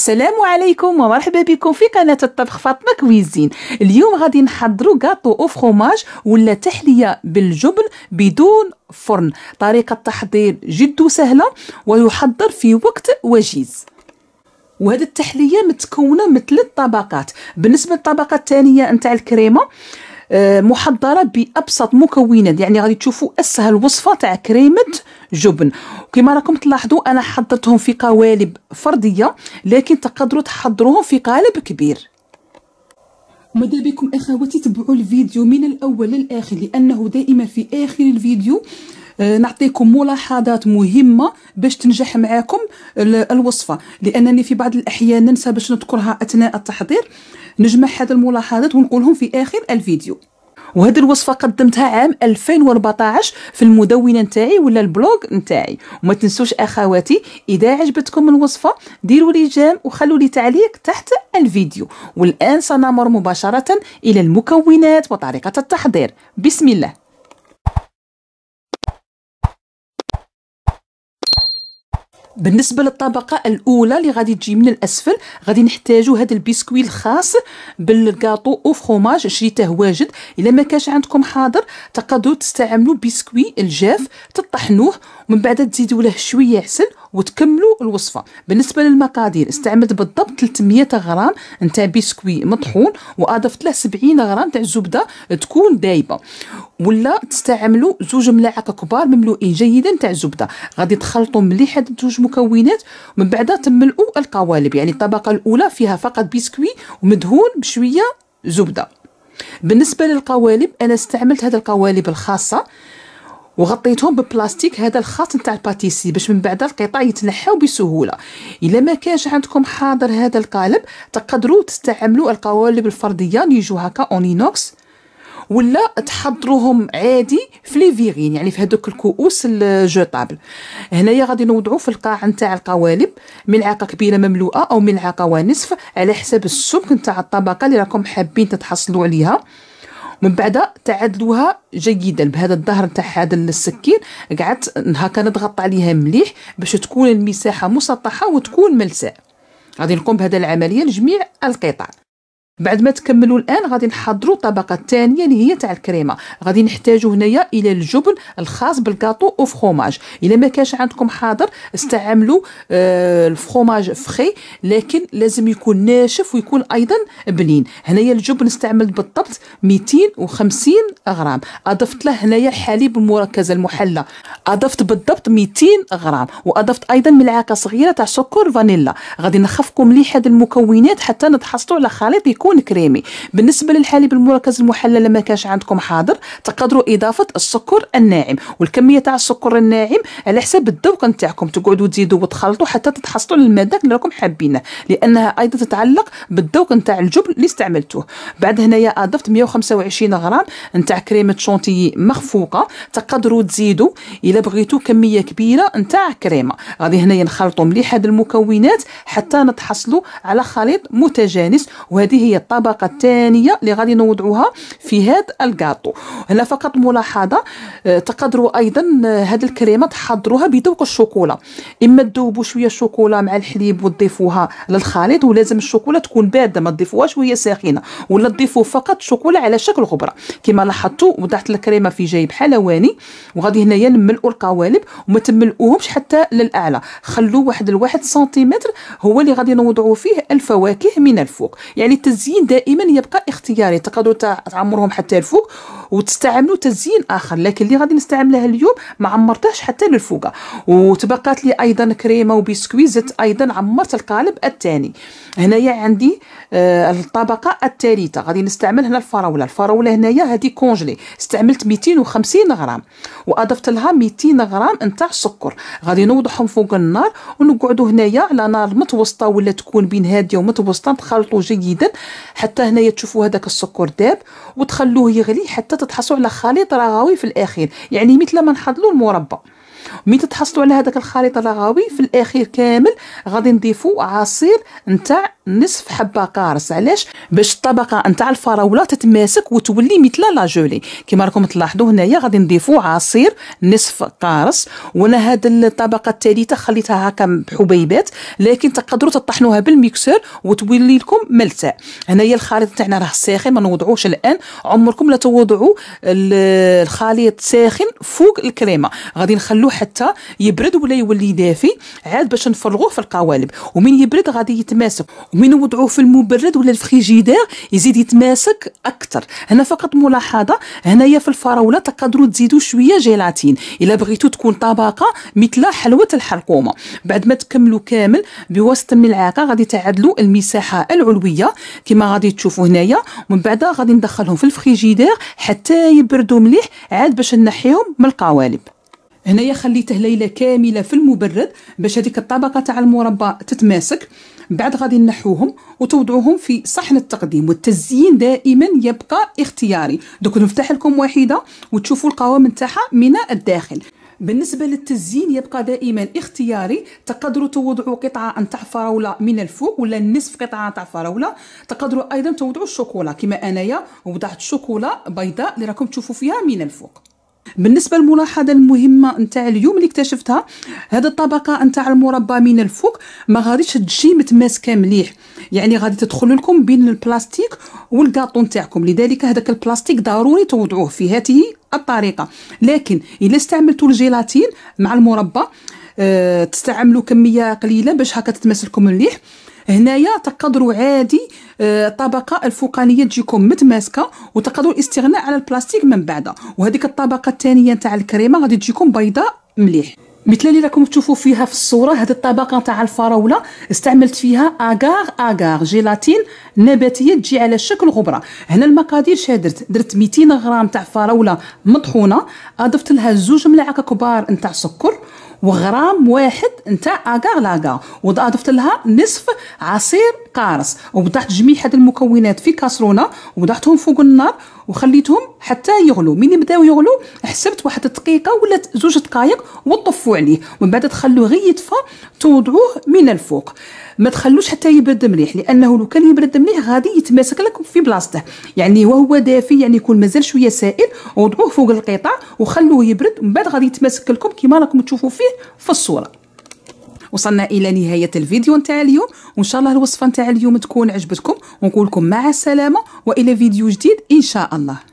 السلام عليكم ومرحبا بكم في قناة الطبخ فاطمة كويزين اليوم غادي نحضروا كاطو او فروماج ولا تحلية بالجبن بدون فرن طريقة تحضير جد سهلة ويحضر في وقت وجيز وهذه التحلية متكونة من ثلاث طبقات بالنسبة للطبقة الثانية نتاع الكريمة آه، محضره بابسط مكونات يعني غادي تشوفوا اسهل وصفه تاع كريمه جبن كما راكم تلاحظوا انا حضرتهم في قوالب فرديه لكن تقدروا تحضروهم في قالب كبير ماذا بكم اخواتي تبعوا الفيديو من الاول للاخر لانه دائما في اخر الفيديو آه، نعطيكم ملاحظات مهمه باش تنجح معاكم الوصفه لانني في بعض الاحيان ننسى باش نذكرها اثناء التحضير نجمع هذه الملاحظات ونقولهم في اخر الفيديو وهذه الوصفه قدمتها عام 2014 في المدونه نتاعي ولا البلوغ نتاعي وما تنسوش اخواتي اذا عجبتكم الوصفه ديروا لي جام وخلوا لي تعليق تحت الفيديو والان سنمر مباشره الى المكونات وطريقه التحضير بسم الله بالنسبه للطبقه الاولى اللي غادي تجي من الاسفل غادي نحتاجو هذا البسكويت الخاص بالكاطو او فروماج شريته واجد الا ما كانش عندكم حاضر تقدروا تستعملوا بسكوي الجاف تطحنوه ومن بعد تزيدوا له شويه عسل وتكملوا الوصفه بالنسبه للمقادير استعملت بالضبط 300 غرام نتاع بسكوي مطحون واضفت له 70 غرام تاع الزبده تكون دايبه ولا تستعملوا زوج ملاعق كبار مملوئين جيدا تاع الزبده غادي تخلطوا مليح هاد الجوج مكونات ومن بعد تملؤوا القوالب يعني الطبقه الاولى فيها فقط بسكوي ومدهون بشويه زبده بالنسبه للقوالب انا استعملت هاد القوالب الخاصه وغطيتهم ببلاستيك هذا الخاص نتاع الباتيسي باش من بعد القطع يتنحاو بسهوله الا ما كانش عندكم حاضر هذا القالب تقدروا تستعملوا القوالب الفرديه اللي يجوا هكا اونينوكس ولا تحضروهم عادي في لي فيغين يعني في هذوك الكؤوس الجوطابل هنايا غادي نوضعوا في القاع نتاع القوالب ملعقه كبيره مملوءه او ملعقه ونصف على حساب السمك نتاع الطبقه اللي راكم حابين تتحصلوا عليها من بعد تعادلوها جيدا بهذا الظهر نتاع هذا السكين قعدت هكا نضغط عليها مليح باش تكون المساحه مسطحه وتكون ملساء غادي نقوم بهذا العمليه لجميع القطع بعد ما تكملوا الان غادي نحضروا الطبقه الثانيه اللي هي تاع الكريمه غادي نحتاجوا هنايا الى الجبن الخاص بالكاطو او فخوماج الا ما كانش عندكم حاضر استعملوا آه الفخوماج فخي لكن لازم يكون ناشف ويكون ايضا بنين هنايا الجبن استعملت بالضبط 250 غرام اضفت له هنايا الحليب المركز المحلى اضفت بالضبط 200 غرام واضفت ايضا ملعقه صغيره تاع سكر فانيلا غادي نخفكم مليح هذه المكونات حتى نتحصلوا على خليط يكون كريمي بالنسبه للحليب المركز المحلل ما كانش عندكم حاضر تقدروا اضافه السكر الناعم والكميه تاع السكر الناعم على حسب الذوق نتاعكم تقعدوا تزيدوا وتخلطوا حتى تتحصلوا للمذاق اللي راكم حابينه لانها ايضا تتعلق بالذوق نتاع الجبن اللي استعملتوه بعد هنايا اضفت 125 غرام نتاع كريمه شونتيي مخفوقه تقدروا تزيدوا الى بغيتو كميه كبيره نتاع كريمه غادي هنايا نخلطوا مليح هاد المكونات حتى نتحصلوا على خليط متجانس وهذه هي الطبقه الثانيه اللي غادي نوضعوها في هاد الكاطو هنا فقط ملاحظه آه، تقدروا ايضا آه، هاد الكريمه تحضروها بذوق الشوكولا اما تذوبوا شويه الشوكولا مع الحليب وتضيفوها للخليط ولازم الشوكولا تكون بارده ما تضيفوهاش وهي ساخنه ولا تضيفوا فقط شوكولا على شكل غبره كما لاحظتوا وضعت الكريمه في جيب حلواني وغادي هنايا نمل تملؤوا القوالب وما تملؤوهمش حتى للاعلى خلوا واحد الواحد سنتيمتر هو اللي غادي نوضعوا فيه الفواكه من الفوق يعني التزيين دائما يبقى اختياري تقدروا تعمرهم حتى الفوق وتستعملوا تزيين اخر لكن اللي غادي نستعملها اليوم ما عمرتهاش حتى للفوق وتبقات لي ايضا كريمه وبسكويزت زدت ايضا عمرت القالب الثاني هنايا عندي آه الطبقه الثالثه غادي نستعمل هنا الفراوله الفراوله هنايا هذه كونجلي استعملت 250 غرام واضفت لها ميتين غرام نتاع السكر غادي نوضحهم فوق النار ونقعدو هنايا على نار متوسطه ولا تكون بين هاديه ومتوسطه تخلطوا جيدا حتى هنايا تشوفوا هذاك السكر داب وتخلوه يغلي حتى تتحصلوا على خليط رغوي في الاخير يعني مثل ما نحضلوا المربى ملي تتحصلوا على هذاك الخليط الرغوي في الاخير كامل غادي نضيفوا عصير نتاع نصف حبه قارص علاش باش الطبقه نتاع الفراوله تتماسك وتولي مثل لا جولي كما راكم تلاحظوا هنايا غادي نضيفوا عصير نصف قارص وانا هاد الطبقه الثالثه خليتها هكا بحبيبات لكن تقدروا تطحنوها بالميكسور وتولي لكم ملتع هنايا الخليط تاعنا راه ساخن ما نوضعوش الان عمركم لا توضعوا الخليط ساخن فوق الكريمه غادي نخلو حتى يبرد ولا يولي دافي عاد باش نفرغوه في القوالب ومن يبرد غادي يتماسك ومن نوضعوه في المبرد ولا الفريجيدير يزيد يتماسك اكثر هنا فقط ملاحظه هنايا في الفراوله تقدروا تزيدوا شويه جيلاتين الا بغيتو تكون طبقه مثل حلوه الحرقومه بعد ما تكملوا كامل بواسطه الملعقه غادي تعدلوا المساحه العلويه كما غادي تشوفوا هنايا ومن بعد غادي ندخلهم في الفريجيدير حتى يبردوا مليح عاد باش نحيهم من القوالب هنايا خليته ليله كامله في المبرد باش هذيك الطبقه تاع المربى تتماسك بعد غادي نحوهم وتوضعوهم في صحن التقديم والتزيين دائما يبقى اختياري دوك نفتح لكم واحده وتشوفوا القوام نتاعها من الداخل بالنسبه للتزيين يبقى دائما اختياري تقدروا توضعوا قطعه نتاع فراوله من الفوق ولا نصف قطعه نتاع فراوله تقدروا ايضا توضعوا الشوكولا كما انايا وضعت شوكولا بيضاء اللي راكم تشوفوا فيها من الفوق بالنسبه للملاحظه المهمه نتاع اليوم اللي اكتشفتها هذا الطبقه نتاع المربى من الفوق ما غاديش تجي متماسكه مليح يعني غادي تدخل لكم بين البلاستيك والكاطو نتاعكم لذلك هذاك البلاستيك ضروري توضعوه في هذه الطريقه لكن الا استعملتوا الجيلاتين مع المربى أه تستعملوا كميه قليله باش هكا تتماسلكم مليح هنايا تقدروا عادي الطبقه آه، الفوقانيه تجيكم متماسكه وتقدروا الاستغناء على البلاستيك من بعدها وهذيك الطبقه الثانيه نتاع الكريمه غادي تجيكم بيضاء مليح مثل اللي راكم تشوفوا فيها في الصوره هذه الطبقه نتاع الفراوله استعملت فيها اغار اغار جيلاتين نباتيه تجي على شكل غبره هنا المقادير شادرت درت درت 200 غرام تاع فراوله مطحونه اضفت لها زوج ملاعق كبار نتاع سكر وغرام واحد نتاع اكاغ لاكار وضافت لها نصف عصير قارص ووضعت جميع هاد المكونات في كاسرونه وضعتهم فوق النار وخليتهم حتى يغلو ملي بداو يغلو حسبت واحد الدقيقه ولا زوج دقائق وطفوا عليه ومن بعد تخلوه غير يطفى توضعوه من الفوق ما تخلوش حتى يبرد مليح لانه لو كان يبرد مليح غادي يتماسك لك في بلاصته يعني وهو دافي يعني يكون مازال شويه سائل وضعوه فوق القطع وخلوه يبرد ومن بعد غادي يتماسك لكم كما راكم تشوفوا فيه في الصوره وصلنا الى نهايه الفيديو نتاع اليوم وان شاء الله الوصفه نتاع اليوم تكون عجبتكم ونقول لكم مع السلامه والى فيديو جديد ان شاء الله